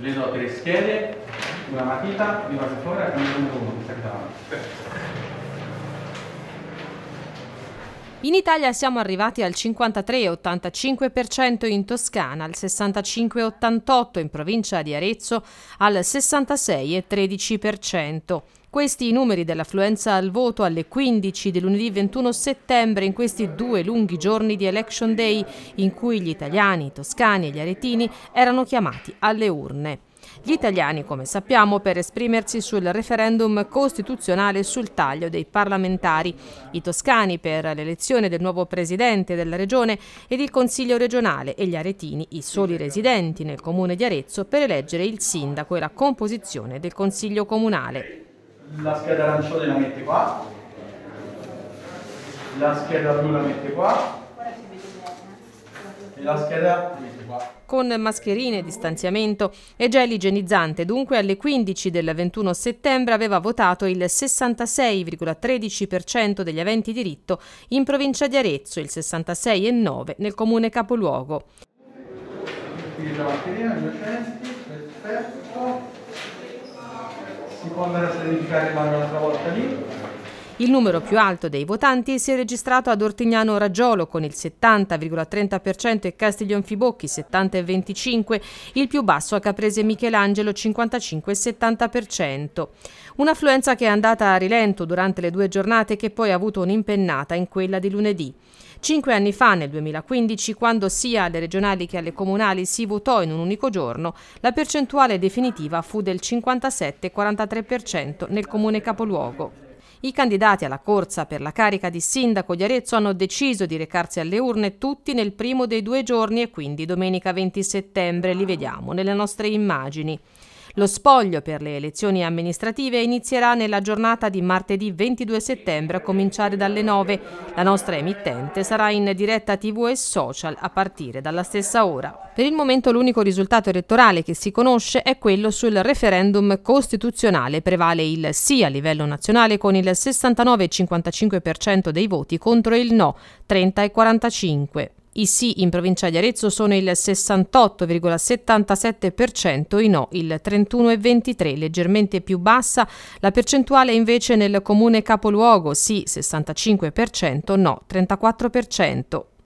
le do tre schede, una matita, di una settora e un numero uno che sta davanti. In Italia siamo arrivati al 53,85% in Toscana, al 65,88% in provincia di Arezzo, al 66,13%. Questi i numeri dell'affluenza al voto alle 15 del lunedì 21 settembre in questi due lunghi giorni di Election Day in cui gli italiani, i toscani e gli aretini erano chiamati alle urne. Gli italiani, come sappiamo, per esprimersi sul referendum costituzionale sul taglio dei parlamentari, i toscani per l'elezione del nuovo presidente della regione ed il consiglio regionale e gli aretini, i soli residenti nel comune di Arezzo, per eleggere il sindaco e la composizione del consiglio comunale la scheda arancione la mette qua, la scheda blu la mette qua e la scheda Con mascherine, distanziamento e gel igienizzante, dunque alle 15 del 21 settembre aveva votato il 66,13% degli aventi diritto in provincia di Arezzo, il 66,9% nel comune capoluogo. Qui la mascherina, gli docenti si può andare a verificare un'altra volta lì. Il numero più alto dei votanti si è registrato ad Ortignano Raggiolo con il 70,30% e Castiglion Fibocchi 70,25%, il più basso a Caprese Michelangelo 55,70%. Un'affluenza che è andata a rilento durante le due giornate che poi ha avuto un'impennata in quella di lunedì. Cinque anni fa, nel 2015, quando sia alle regionali che alle comunali si votò in un unico giorno, la percentuale definitiva fu del 57-43% nel comune capoluogo. I candidati alla corsa per la carica di sindaco di Arezzo hanno deciso di recarsi alle urne tutti nel primo dei due giorni e quindi domenica 20 settembre li vediamo nelle nostre immagini. Lo spoglio per le elezioni amministrative inizierà nella giornata di martedì 22 settembre a cominciare dalle 9. La nostra emittente sarà in diretta tv e social a partire dalla stessa ora. Per il momento l'unico risultato elettorale che si conosce è quello sul referendum costituzionale. Prevale il sì a livello nazionale con il 69,55% dei voti contro il no, 30,45%. I sì in provincia di Arezzo sono il 68,77%, i no il 31,23%, leggermente più bassa la percentuale invece nel comune capoluogo, sì 65%, no 34%.